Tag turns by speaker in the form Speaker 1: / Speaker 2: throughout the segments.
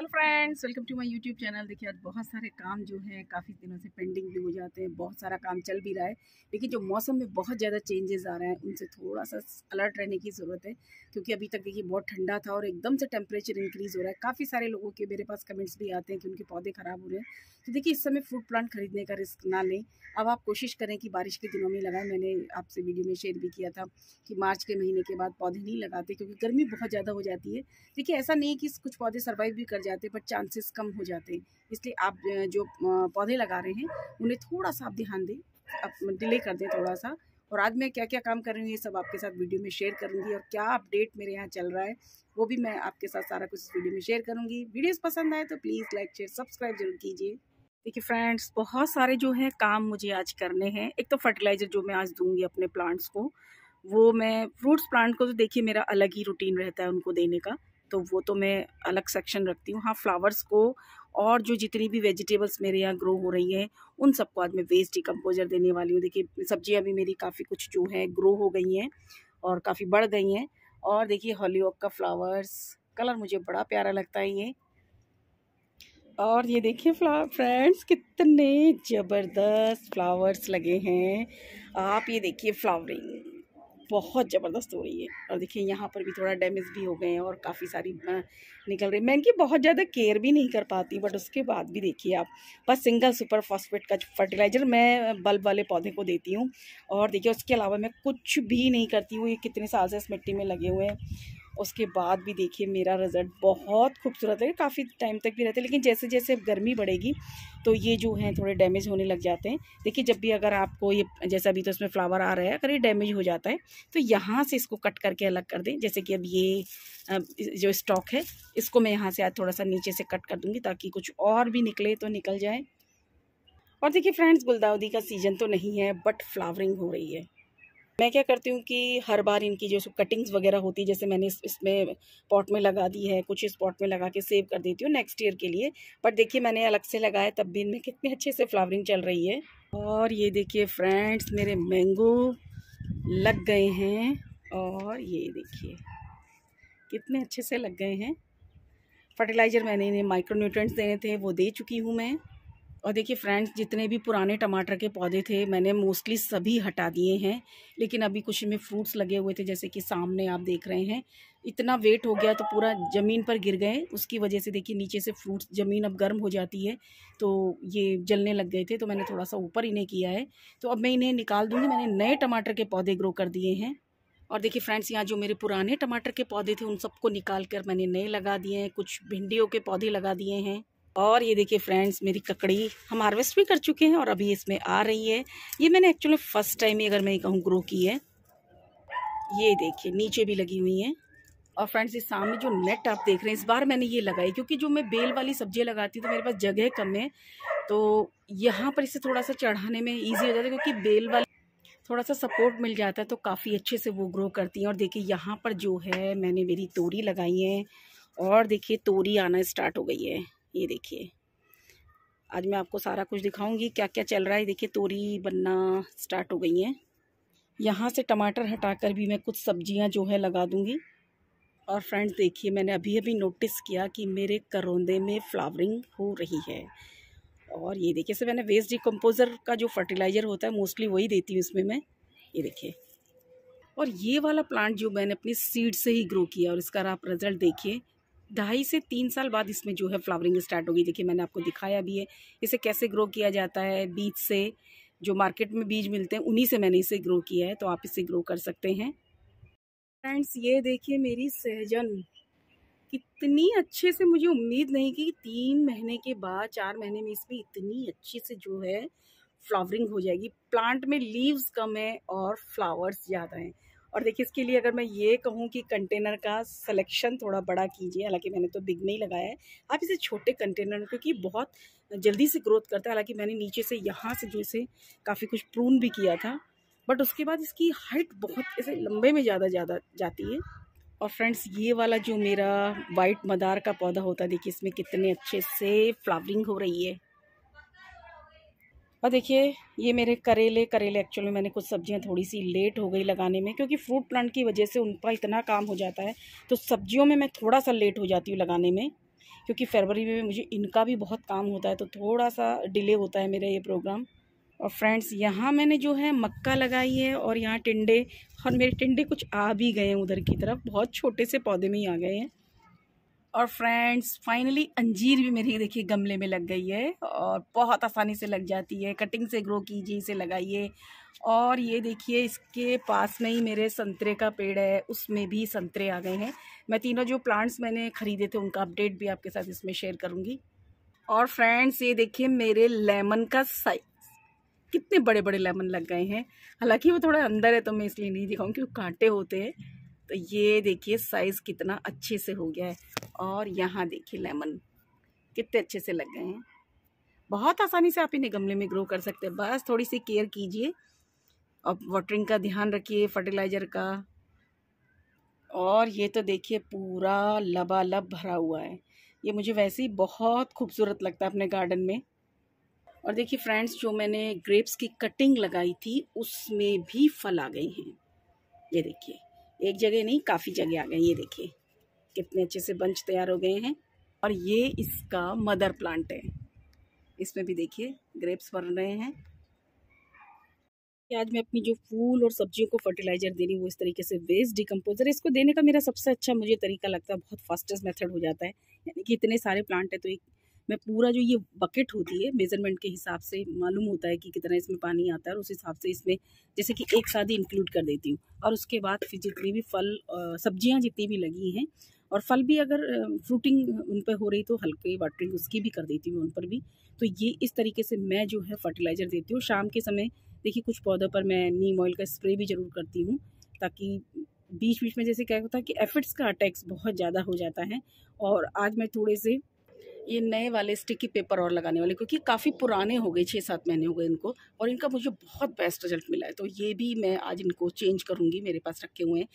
Speaker 1: hello friends welcome to my YouTube channel देखिए आज बहुत सारे काम जो हैं काफ़ी दिनों से पेंडिंग भी हो जाते हैं बहुत सारा काम चल भी रहा है लेकिन जो मौसम में बहुत ज़्यादा चेंजेस आ रहे हैं उनसे थोड़ा सा अलर्ट रहने की ज़रूरत है क्योंकि अभी तक देखिए बहुत ठंडा था और एकदम से टेम्परेचर इंक्रीज़ हो रहा है काफ़ी सारे लोगों के मेरे पास कमेंट्स भी आते हैं कि उनके पौधे ख़राब हो रहे हैं तो देखिए इस समय फूड प्लांट खरीदने का रिस्क ना लें अब आप कोशिश करें कि बारिश के दिनों में लगाएं मैंने आपसे वीडियो में शेयर भी किया था कि मार्च के महीने के बाद पौधे नहीं लगाते क्योंकि गर्मी बहुत ज़्यादा हो जाती है देखिए ऐसा नहीं कि कुछ पौधे सर्वाइव भी कर जाते पर चांसेस कम हो जाते हैं इसलिए आप जो पौधे लगा रहे हैं उन्हें थोड़ा सा आप ध्यान दें आप डिले कर दें थोड़ा सा और आज मैं क्या क्या काम कर रही हूँ ये सब आपके साथ वीडियो में शेयर करूँगी और क्या अपडेट मेरे यहाँ चल रहा है वो भी मैं आपके साथ सारा कुछ इस वीडियो में शेयर करूँगी वीडियोज़ पसंद आए तो प्लीज़ लाइक शेयर सब्सक्राइब जरूर कीजिए देखिए फ्रेंड्स बहुत सारे जो है काम मुझे आज करने हैं एक तो फर्टिलाइज़र जो मैं आज दूँगी अपने प्लांट्स को वो मैं फ्रूट्स प्लांट को तो देखिए मेरा अलग ही रूटीन रहता है उनको देने का तो वो तो मैं अलग सेक्शन रखती हूँ हाँ फ्लावर्स को और जो जितनी भी वेजिटेबल्स मेरे यहाँ ग्रो हो रही हैं उन सबको आज मैं वेस्ट डिकम्पोजर देने वाली हूँ देखिए सब्जियाँ भी मेरी काफ़ी कुछ जो है ग्रो हो गई हैं और काफ़ी बढ़ गई हैं और देखिए हॉलीवॉक का फ्लावर्स कलर मुझे बड़ा प्यारा लगता है ये और ये देखिए फ्लावर फ्रेंड्स कितने ज़बरदस्त फ्लावर्स लगे हैं आप ये देखिए फ्लावरिंग बहुत ज़बरदस्त हो रही है और देखिए यहाँ पर भी थोड़ा डैमेज भी हो गए हैं और काफ़ी सारी निकल रही मैं इनकी बहुत ज़्यादा केयर भी नहीं कर पाती बट उसके बाद भी देखिए आप बस सिंगल सुपर फॉस्फेट का फर्टिलाइज़र मैं बल्ब वाले पौधे को देती हूँ और देखिए उसके अलावा मैं कुछ भी नहीं करती हूँ ये कितने साल से इस मिट्टी में लगे हुए हैं उसके बाद भी देखिए मेरा रिज़ल्ट बहुत खूबसूरत है काफ़ी टाइम तक भी रहता है लेकिन जैसे जैसे गर्मी बढ़ेगी तो ये जो हैं थोड़े डैमेज होने लग जाते हैं देखिए जब भी अगर आपको ये जैसा अभी तो इसमें फ्लावर आ रहा है अगर ये डैमेज हो जाता है तो यहाँ से इसको कट करके अलग कर दें जैसे कि अब ये जो स्टॉक है इसको मैं यहाँ से आज थोड़ा सा नीचे से कट कर दूँगी ताकि कुछ और भी निकले तो निकल जाए और देखिए फ्रेंड्स गुलदाउदी का सीज़न तो नहीं है बट फ्लावरिंग हो रही है मैं क्या करती हूँ कि हर बार इनकी जो कटिंग्स वगैरह होती है जैसे मैंने इस इसमें पॉट में लगा दी है कुछ इस पॉट में लगा के सेव कर देती हूँ नेक्स्ट ईयर के लिए बट देखिए मैंने अलग से लगाया तब भी इनमें कितने अच्छे से फ्लावरिंग चल रही है और ये देखिए फ्रेंड्स मेरे मैंगो लग गए हैं और ये देखिए कितने अच्छे से लग गए हैं फर्टिलाइज़र मैंने इन्हें माइक्रोन्यूट्रेंट्स देने थे वो दे चुकी हूँ मैं और देखिए फ्रेंड्स जितने भी पुराने टमाटर के पौधे थे मैंने मोस्टली सभी हटा दिए हैं लेकिन अभी कुछ में फ्रूट्स लगे हुए थे जैसे कि सामने आप देख रहे हैं इतना वेट हो गया तो पूरा ज़मीन पर गिर गए उसकी वजह से देखिए नीचे से फ्रूट्स ज़मीन अब गर्म हो जाती है तो ये जलने लग गए थे तो मैंने थोड़ा सा ऊपर इन्हें किया है तो अब मैं इन्हें निकाल दूँगी मैंने नए टमाटर के पौधे ग्रो कर दिए हैं और देखिए फ्रेंड्स यहाँ जो मेरे पुराने टमाटर के पौधे थे उन सबको निकाल कर मैंने नए लगा दिए हैं कुछ भिंडियों के पौधे लगा दिए हैं और ये देखिए फ्रेंड्स मेरी ककड़ी हम हार्वेस्ट भी कर चुके हैं और अभी इसमें आ रही है ये मैंने एक्चुअली फ़र्स्ट टाइम ही अगर मैं कहूँ ग्रो की है ये देखिए नीचे भी लगी हुई हैं और फ्रेंड्स ये सामने जो नेट आप देख रहे हैं इस बार मैंने ये लगाई क्योंकि जो मैं बेल वाली सब्जियाँ लगाती तो मेरे पास जगह कम है तो यहाँ पर इसे थोड़ा सा चढ़ाने में ईजी हो जाता है क्योंकि बेल वाली थोड़ा सा सपोर्ट मिल जाता है तो काफ़ी अच्छे से वो ग्रो करती हैं और देखिए यहाँ पर जो है मैंने मेरी तोरी लगाई है और देखिए तोरी आना स्टार्ट हो गई है ये देखिए आज मैं आपको सारा कुछ दिखाऊंगी क्या क्या चल रहा है देखिए तोरी बनना स्टार्ट हो गई हैं यहाँ से टमाटर हटाकर भी मैं कुछ सब्जियाँ जो है लगा दूँगी और फ्रेंड्स देखिए मैंने अभी अभी नोटिस किया कि मेरे करौंदे में फ्लावरिंग हो रही है और ये देखिए सर मैंने वेस्ट डिकम्पोज़र का जो फर्टिलाइज़र होता है मोस्टली वही देती हूँ इसमें मैं ये देखिए और ये वाला प्लांट जो मैंने अपनी सीड से ही ग्रो किया और इसका आप रिज़ल्ट देखिए ढाई से तीन साल बाद इसमें जो है फ्लावरिंग स्टार्ट होगी देखिए मैंने आपको दिखाया भी है इसे कैसे ग्रो किया जाता है बीज से जो मार्केट में बीज मिलते हैं उन्हीं से मैंने इसे ग्रो किया है तो आप इसे ग्रो कर सकते हैं फ्रेंड्स ये देखिए मेरी सहजन कितनी अच्छे से मुझे उम्मीद नहीं कि तीन महीने के बाद चार महीने में इसमें इतनी अच्छी से जो है फ्लावरिंग हो जाएगी प्लांट में लीव्स कम है और फ्लावर्स ज़्यादा हैं और देखिए इसके लिए अगर मैं ये कहूँ कि कंटेनर का सिलेक्शन थोड़ा बड़ा कीजिए हालांकि मैंने तो बिग में ही लगाया है आप इसे छोटे कंटेनर क्योंकि बहुत जल्दी से ग्रोथ करता है हालांकि मैंने नीचे से यहाँ से जो इसे काफ़ी कुछ प्रून भी किया था बट उसके बाद इसकी हाइट बहुत ऐसे लंबे में ज़्यादा ज़्यादा जाती है और फ्रेंड्स ये वाला जो मेरा वाइट मदार का पौधा होता है देखिए इसमें कितने अच्छे से फ्लावरिंग हो रही है और देखिए ये मेरे करेले करेले एक्चुअली में मैंने कुछ सब्जियां थोड़ी सी लेट हो गई लगाने में क्योंकि फ्रूट प्लांट की वजह से उनका इतना काम हो जाता है तो सब्जियों में मैं थोड़ा सा लेट हो जाती हूँ लगाने में क्योंकि फरवरी में मुझे इनका भी बहुत काम होता है तो थोड़ा सा डिले होता है मेरा ये प्रोग्राम और फ्रेंड्स यहाँ मैंने जो है मक्का लगाई है और यहाँ टिंडे और मेरे टिंडे कुछ आ भी गए हैं उधर की तरफ बहुत छोटे से पौधे में ही आ गए हैं और फ्रेंड्स फाइनली अंजीर भी मेरी देखिए गमले में लग गई है और बहुत आसानी से लग जाती है कटिंग से ग्रो कीजिए इसे लगाइए और ये देखिए इसके पास में ही मेरे संतरे का पेड़ है उसमें भी संतरे आ गए हैं मैं तीनों जो प्लांट्स मैंने ख़रीदे थे उनका अपडेट भी आपके साथ इसमें शेयर करूँगी और फ्रेंड्स ये देखिए मेरे लेमन का साइज कितने बड़े बड़े लेमन लग गए हैं हालांकि वो थोड़ा अंदर है तो मैं इसलिए नहीं दिखाऊँ क्योंकि कांटे होते हैं तो ये देखिए साइज़ कितना अच्छे से हो गया है और यहाँ देखिए लेमन कितने अच्छे से लग गए हैं बहुत आसानी से आप इन्हें गमले में ग्रो कर सकते हैं बस थोड़ी सी केयर कीजिए और वाटरिंग का ध्यान रखिए फर्टिलाइज़र का और ये तो देखिए पूरा लबालब भरा हुआ है ये मुझे वैसे ही बहुत खूबसूरत लगता है अपने गार्डन में और देखिए फ्रेंड्स जो मैंने ग्रेप्स की कटिंग लगाई थी उसमें भी फल आ गए हैं ये देखिए एक जगह नहीं काफ़ी जगह आ गए ये देखिए कितने अच्छे से बंच तैयार हो गए हैं और ये इसका मदर प्लांट है इसमें भी देखिए ग्रेप्स बन रहे हैं आज मैं अपनी जो फूल और सब्जियों को फर्टिलाइजर देनी वो इस तरीके से वेस्ट डिकम्पोजर इसको देने का मेरा सबसे अच्छा मुझे तरीका लगता है बहुत फास्टेस्ट मेथड हो जाता है यानी कि इतने सारे प्लांट है तो एक मैं पूरा जो ये बकेट होती है मेजरमेंट के हिसाब से मालूम होता है कि कितना इसमें पानी आता है और उस हिसाब से इसमें जैसे कि एक साथ ही इंक्लूड कर देती हूँ और उसके बाद फिर जितनी भी फल सब्जियाँ जितनी भी लगी हैं और फल भी अगर फ्रूटिंग उन पर हो रही तो हल्की वाटरिंग उसकी भी कर देती हूँ उन पर भी तो ये इस तरीके से मैं जो है फर्टिलाइज़र देती हूँ शाम के समय देखिए कुछ पौधों पर मैं नीम ऑयल का स्प्रे भी ज़रूर करती हूँ ताकि बीच बीच में जैसे क्या होता है कि एफिड्स का अटैक्स बहुत ज़्यादा हो जाता है और आज मैं थोड़े से ये नए वाले स्टिकी पेपर और लगाने वाले क्योंकि काफ़ी पुराने हो गए छः सात महीने हो गए इनको और इनका मुझे बहुत बेस्ट रिजल्ट मिला है तो ये भी मैं आज इनको चेंज करूँगी मेरे पास रखे हुए हैं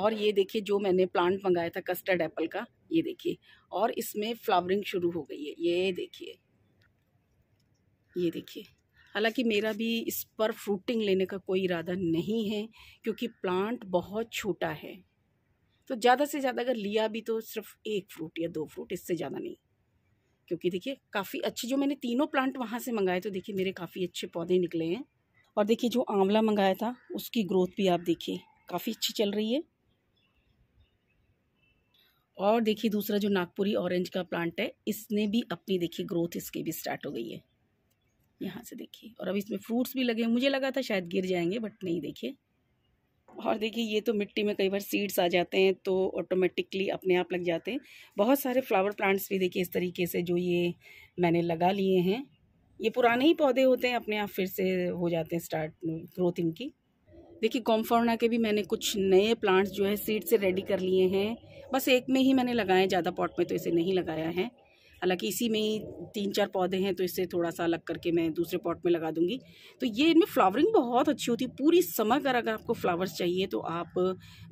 Speaker 1: और ये देखिए जो मैंने प्लांट मंगाया था कस्टर्ड एप्पल का ये देखिए और इसमें फ्लावरिंग शुरू हो गई है ये देखिए ये देखिए हालांकि मेरा भी इस पर फ्रूटिंग लेने का कोई इरादा नहीं है क्योंकि प्लांट बहुत छोटा है तो ज़्यादा से ज़्यादा अगर लिया भी तो सिर्फ एक फ्रूट या दो फ्रूट इससे ज़्यादा नहीं क्योंकि देखिए काफ़ी अच्छे जो मैंने तीनों प्लांट वहाँ से मंगाए तो देखिए मेरे काफ़ी अच्छे पौधे निकले हैं और देखिए जो आंवला मंगाया था उसकी ग्रोथ भी आप देखिए काफ़ी अच्छी चल रही है और देखिए दूसरा जो नागपुरी ऑरेंज का प्लांट है इसने भी अपनी देखिए ग्रोथ इसकी भी स्टार्ट हो गई है यहाँ से देखिए और अब इसमें फ्रूट्स भी लगे मुझे लगा था शायद गिर जाएंगे बट नहीं देखिए और देखिए ये तो मिट्टी में कई बार सीड्स आ जाते हैं तो ऑटोमेटिकली अपने आप लग जाते हैं बहुत सारे फ्लावर प्लांट्स भी देखिए इस तरीके से जो ये मैंने लगा लिए हैं ये पुराने ही पौधे होते हैं अपने आप फिर से हो जाते हैं स्टार्ट ग्रोथ इनकी देखिए कॉम्फोर्ना के भी मैंने कुछ नए प्लांट्स जो है सीड से रेडी कर लिए हैं बस एक में ही मैंने लगाए ज़्यादा पॉट में तो इसे नहीं लगाया है हालांकि इसी में ही तीन चार पौधे हैं तो इससे थोड़ा सा अलग करके मैं दूसरे पॉट में लगा दूंगी तो ये इनमें फ्लावरिंग बहुत अच्छी होती है पूरी समय कर अगर आपको फ्लावर्स चाहिए तो आप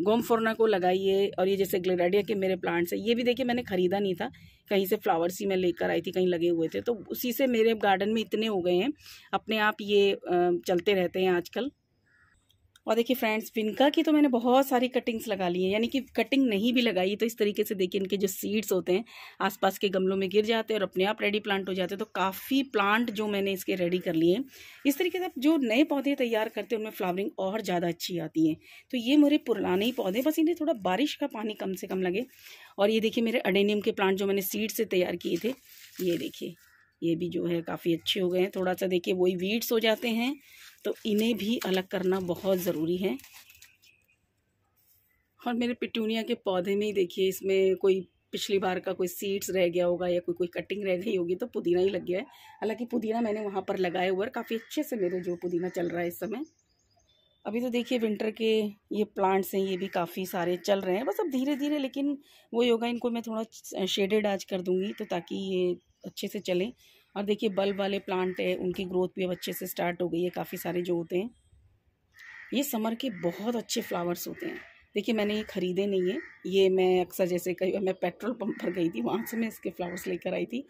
Speaker 1: गोमफोरना को लगाइए और ये जैसे ग्लेडाडिया के मेरे प्लांट्स हैं ये भी देखिए मैंने ख़रीदा नहीं था कहीं से फ्लावर्स ही मैं लेकर आई थी कहीं लगे हुए थे तो उसी से मेरे गार्डन में इतने हो गए हैं अपने आप ये चलते रहते हैं आजकल और देखिए फ्रेंड्स विनका की तो मैंने बहुत सारी कटिंग्स लगा ली हैं यानी कि कटिंग नहीं भी लगाई तो इस तरीके से देखिए इनके जो सीड्स होते हैं आसपास के गमलों में गिर जाते हैं और अपने आप रेडी प्लांट हो जाते हैं तो काफ़ी प्लांट जो मैंने इसके रेडी कर लिए इस तरीके से जो नए पौधे तैयार करते हैं उनमें फ्लावरिंग और ज़्यादा अच्छी आती है तो ये मेरे पुराने ही पौधे बस इन्हें थोड़ा बारिश का पानी कम से कम लगे और ये देखिए मेरे अडेनियम के प्लांट जो मैंने सीड से तैयार किए थे ये देखिए ये भी जो है काफ़ी अच्छे हो गए हैं थोड़ा सा देखिए वही वीड्स हो जाते हैं तो इन्हें भी अलग करना बहुत ज़रूरी है और मेरे पिटूनिया के पौधे में ही देखिए इसमें कोई पिछली बार का कोई सीड्स रह गया होगा या कोई कोई कटिंग रह गई होगी तो पुदीना ही लग गया है हालांकि पुदीना मैंने वहाँ पर लगाया हुआ है काफ़ी अच्छे से मेरे जो पुदीना चल रहा है इस समय अभी तो देखिए विंटर के ये प्लांट्स हैं ये भी काफ़ी सारे चल रहे हैं बस अब धीरे धीरे लेकिन वो योगा इनको मैं थोड़ा शेडेड आज कर दूँगी तो ताकि ये अच्छे से चलें और देखिए बल्ब वाले प्लांट है उनकी ग्रोथ भी अब अच्छे से स्टार्ट हो गई है काफ़ी सारे जो होते हैं ये समर के बहुत अच्छे फ्लावर्स होते हैं देखिए मैंने ये ख़रीदे नहीं है ये मैं अक्सर जैसे कई मैं पेट्रोल पंप पर गई थी वहाँ से मैं इसके फ्लावर्स लेकर आई थी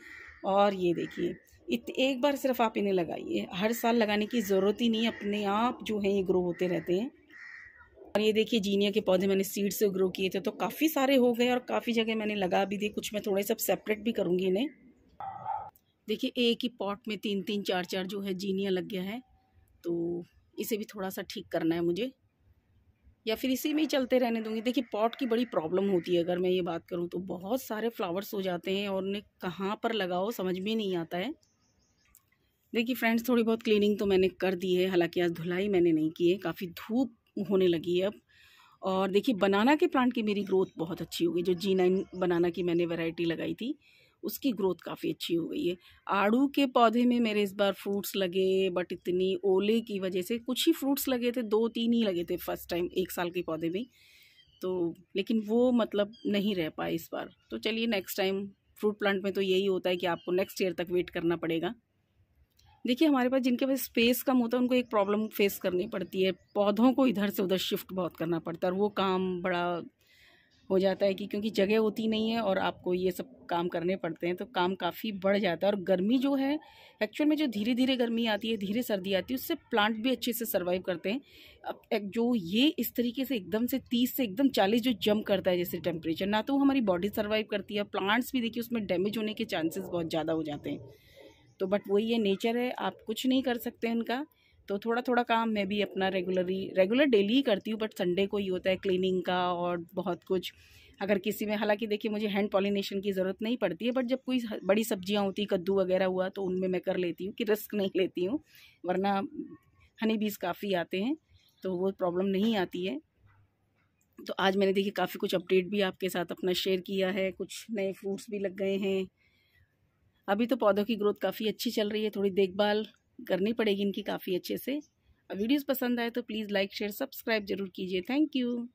Speaker 1: और ये देखिए इत एक बार सिर्फ आप इन्हें लगाइए हर साल लगाने की ज़रूरत ही नहीं अपने आप जो हैं ये ग्रो होते रहते हैं और ये देखिए जीनिया के पौधे मैंने सीड से ग्रो किए थे तो काफ़ी सारे हो गए और काफ़ी जगह मैंने लगा भी दी कुछ मैं थोड़े सब सेपरेट भी करूँगी इन्हें देखिए एक ही पॉट में तीन तीन चार चार जो है जीनिया लग गया है तो इसे भी थोड़ा सा ठीक करना है मुझे या फिर इसी में ही चलते रहने दूंगी देखिए पॉट की बड़ी प्रॉब्लम होती है अगर मैं ये बात करूँ तो बहुत सारे फ्लावर्स हो जाते हैं और उन्हें कहाँ पर लगाओ समझ में नहीं आता है देखिए फ्रेंड्स थोड़ी बहुत क्लीनिंग तो मैंने कर दी है हालांकि आज धुलाई मैंने नहीं की है काफ़ी धूप होने लगी है अब और देखिए बनाना के प्लांट की मेरी ग्रोथ बहुत अच्छी हो गई जो जी नाइन बनाना की मैंने वैरायटी लगाई थी उसकी ग्रोथ काफ़ी अच्छी हो गई है आड़ू के पौधे में मेरे इस बार फ्रूट्स लगे बट इतनी ओले की वजह से कुछ ही फ्रूट्स लगे थे दो तीन ही लगे थे फर्स्ट टाइम एक साल के पौधे में तो लेकिन वो मतलब नहीं रह पाए इस बार तो चलिए नेक्स्ट टाइम फ्रूट प्लांट में तो यही होता है कि आपको नेक्स्ट ईयर तक वेट करना पड़ेगा देखिए हमारे पास जिनके पास स्पेस कम होता है उनको एक प्रॉब्लम फेस करनी पड़ती है पौधों को इधर से उधर शिफ्ट बहुत करना पड़ता है और वो काम बड़ा हो जाता है कि क्योंकि जगह होती नहीं है और आपको ये सब काम करने पड़ते हैं तो काम काफ़ी बढ़ जाता है और गर्मी जो है एक्चुअल में जो धीरे धीरे गर्मी आती है धीरे सर्दी आती है उससे प्लांट भी अच्छे से सर्वाइव करते हैं अब जो ये इस तरीके से एकदम से तीस से एकदम चालीस जो जम करता है जैसे टेम्परेचर ना तो वो हमारी बॉडी सर्वाइव करती है प्लांट्स भी देखिए उसमें डैमेज होने के चांसेस बहुत ज़्यादा हो जाते हैं तो बट वही है नेचर है आप कुछ नहीं कर सकते उनका तो थोड़ा थोड़ा काम मैं भी अपना रेगुलरली रेगुलर डेली ही करती हूँ बट संडे को ही होता है क्लीनिंग का और बहुत कुछ अगर किसी में हालांकि देखिए मुझे हैंड पॉलिनेशन की ज़रूरत नहीं पड़ती है बट जब कोई बड़ी सब्जियाँ होती कद्दू वगैरह हुआ तो उनमें मैं कर लेती हूँ कि रिस्क नहीं लेती हूँ वरना हनी बीज काफ़ी आते हैं तो वो प्रॉब्लम नहीं आती है तो आज मैंने देखिए काफ़ी कुछ अपडेट भी आपके साथ अपना शेयर किया है कुछ नए फ्रूट्स भी लग गए हैं अभी तो पौधों की ग्रोथ काफ़ी अच्छी चल रही है थोड़ी देखभाल करनी पड़ेगी इनकी काफ़ी अच्छे से वीडियोस पसंद आए तो प्लीज़ लाइक शेयर सब्सक्राइब जरूर कीजिए थैंक यू